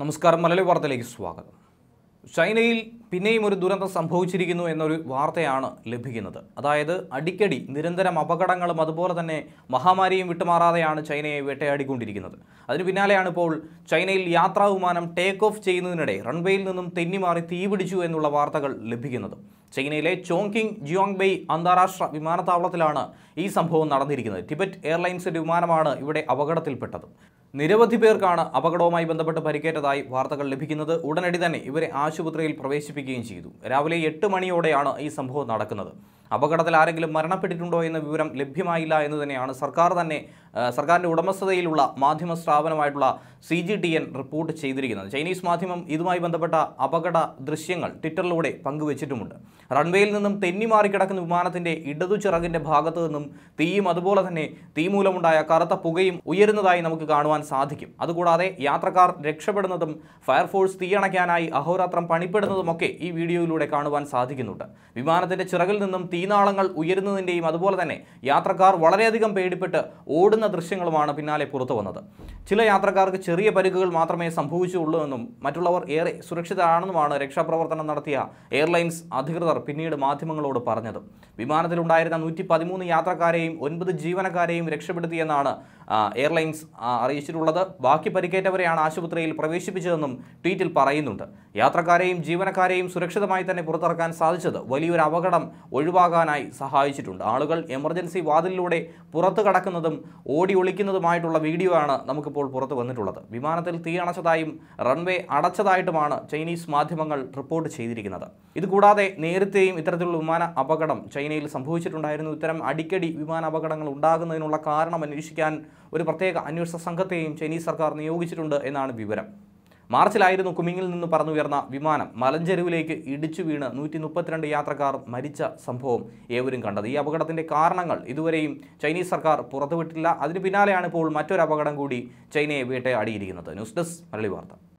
നമസ്കാരം മലയാളി വാർത്തയിലേക്ക് സ്വാഗതം ചൈനയിൽ പിന്നെയും ഒരു ദുരന്തം സംഭവിച്ചിരിക്കുന്നു എന്നൊരു വാർത്തയാണ് ലഭിക്കുന്നത് അതായത് അടിക്കടി നിരന്തരം അപകടങ്ങളും അതുപോലെ തന്നെ മഹാമാരിയും വിട്ടുമാറാതെയാണ് ചൈനയെ വേട്ടയാടിക്കൊണ്ടിരിക്കുന്നത് അതിന് പിന്നാലെയാണ് ഇപ്പോൾ ചൈനയിൽ യാത്രാ വിമാനം ടേക്ക് ഓഫ് ചെയ്യുന്നതിനിടെ റൺവേയിൽ നിന്നും തെന്നിമാറി തീപിടിച്ചു എന്നുള്ള വാർത്തകൾ ലഭിക്കുന്നത് ചൈനയിലെ ചോങ്കിങ് ജിയോങ്ബെയ് അന്താരാഷ്ട്ര വിമാനത്താവളത്തിലാണ് ഈ സംഭവം നടന്നിരിക്കുന്നത് ടിബറ്റ് എയർലൈൻസിൻ്റെ വിമാനമാണ് ഇവിടെ അപകടത്തിൽപ്പെട്ടത് നിരവധി പേർക്കാണ് അപകടവുമായി ബന്ധപ്പെട്ട് പരിക്കേറ്റതായി വാർത്തകൾ ലഭിക്കുന്നത് ഉടനടി തന്നെ ഇവരെ ആശുപത്രിയിൽ പ്രവേശിപ്പിക്കുകയും ചെയ്തു രാവിലെ എട്ട് മണിയോടെയാണ് ഈ സംഭവം നടക്കുന്നത് അപകടത്തിൽ ആരെങ്കിലും മരണപ്പെട്ടിട്ടുണ്ടോ എന്ന വിവരം ലഭ്യമായില്ല എന്ന് തന്നെയാണ് സർക്കാർ തന്നെ സർക്കാരിൻ്റെ ഉടമസ്ഥതയിലുള്ള മാധ്യമ സ്ഥാപനമായിട്ടുള്ള C G T N report ചെയ്തിരിക്കുന്നത് ചൈനീസ് മാധ്യമം ഇതുമായി ബന്ധപ്പെട്ട അപകട ദൃശ്യങ്ങൾ ട്വിറ്ററിലൂടെ പങ്കുവച്ചിട്ടുമുണ്ട് റൺവേയിൽ നിന്നും തെന്നിമാറി കിടക്കുന്ന വിമാനത്തിൻ്റെ ഇടതുചിറകിൻ്റെ ഭാഗത്തു നിന്നും തീയും അതുപോലെ തന്നെ തീ മൂലമുണ്ടായ കറുത്ത പുകയും ഉയരുന്നതായി നമുക്ക് കാണുവാൻ സാധിക്കും അതുകൂടാതെ യാത്രക്കാർ രക്ഷപ്പെടുന്നതും ഫയർഫോഴ്സ് തീയണയ്ക്കാനായി അഹോരാത്രം പണിപ്പെടുന്നതുമൊക്കെ ഈ വീഡിയോയിലൂടെ കാണുവാൻ സാധിക്കുന്നുണ്ട് വിമാനത്തിൻ്റെ ചിറകിൽ നിന്നും തീനാളങ്ങൾ ഉയരുന്നതിൻ്റെയും അതുപോലെ തന്നെ യാത്രക്കാർ വളരെയധികം പേടിപ്പെട്ട് ഓടുന്ന ദൃശ്യങ്ങളുമാണ് പിന്നാലെ പുറത്തു വന്നത് ചില യാത്രക്കാർക്ക് ചെറിയ പരിക്കുകൾ മാത്രമേ സംഭവിച്ചുള്ളൂ എന്നും മറ്റുള്ളവർ ഏറെ സുരക്ഷിതരാണെന്നുമാണ് രക്ഷാപ്രവർത്തനം നടത്തിയ എയർലൈൻസ് അധികൃതർ പിന്നീട് മാധ്യമങ്ങളോട് പറഞ്ഞത് വിമാനത്തിലുണ്ടായിരുന്ന നൂറ്റി പതിമൂന്ന് യാത്രക്കാരെയും ഒൻപത് ജീവനക്കാരെയും രക്ഷപ്പെടുത്തിയെന്നാണ് എയർലൈൻസ് അറിയിച്ചിട്ടുള്ളത് ബാക്കി പരിക്കേറ്റവരെയാണ് ആശുപത്രിയിൽ പ്രവേശിപ്പിച്ചതെന്നും ട്വീറ്റിൽ പറയുന്നുണ്ട് യാത്രക്കാരെയും ജീവനക്കാരെയും സുരക്ഷിതമായി തന്നെ പുറത്തിറക്കാൻ സാധിച്ചത് വലിയൊരു അപകടം ഒഴിവാകാനായി സഹായിച്ചിട്ടുണ്ട് ആളുകൾ എമർജൻസി വാതിലിലൂടെ പുറത്തു കടക്കുന്നതും ഓടി ഒളിക്കുന്നതുമായിട്ടുള്ള വീഡിയോ ആണ് നമുക്കിപ്പോൾ പുറത്തു വന്നിട്ടുള്ളത് വിമാനത്തിൽ തീയണച്ചതായും റൺവേ അടച്ചതായിട്ടുമാണ് ചൈനീസ് മാധ്യമങ്ങൾ റിപ്പോർട്ട് ചെയ്തിരിക്കുന്നത് ഇതുകൂടാതെ നേരത്തെയും ഇത്തരത്തിലുള്ള വിമാന അപകടം ചൈനയിൽ സംഭവിച്ചിട്ടുണ്ടായിരുന്നു ഇത്തരം അടിക്കടി വിമാന അപകടങ്ങൾ ഉണ്ടാകുന്നതിനുള്ള കാരണം അന്വേഷിക്കാൻ ഒരു പ്രത്യേക അന്വേഷണ സംഘത്തെയും ചൈനീസ് സർക്കാർ നിയോഗിച്ചിട്ടുണ്ട് എന്നാണ് വിവരം മാർച്ചിലായിരുന്നു കുമിങ്ങിൽ നിന്ന് പറന്നുയർന്ന വിമാനം മലഞ്ചെരുവിലേക്ക് ഇടിച്ചു വീണ് നൂറ്റി മുപ്പത്തിരണ്ട് യാത്രക്കാർ മരിച്ച സംഭവം ഏവരും കണ്ടത് ഈ അപകടത്തിൻ്റെ കാരണങ്ങൾ ഇതുവരെയും ചൈനീസ് സർക്കാർ പുറത്തുവിട്ടില്ല അതിന് പിന്നാലെയാണ് ഇപ്പോൾ മറ്റൊരു അപകടം കൂടി ചൈനയെ അടിയിരിക്കുന്നത് ന്യൂസ് ഡെസ്ക് മലയാളി വാർത്ത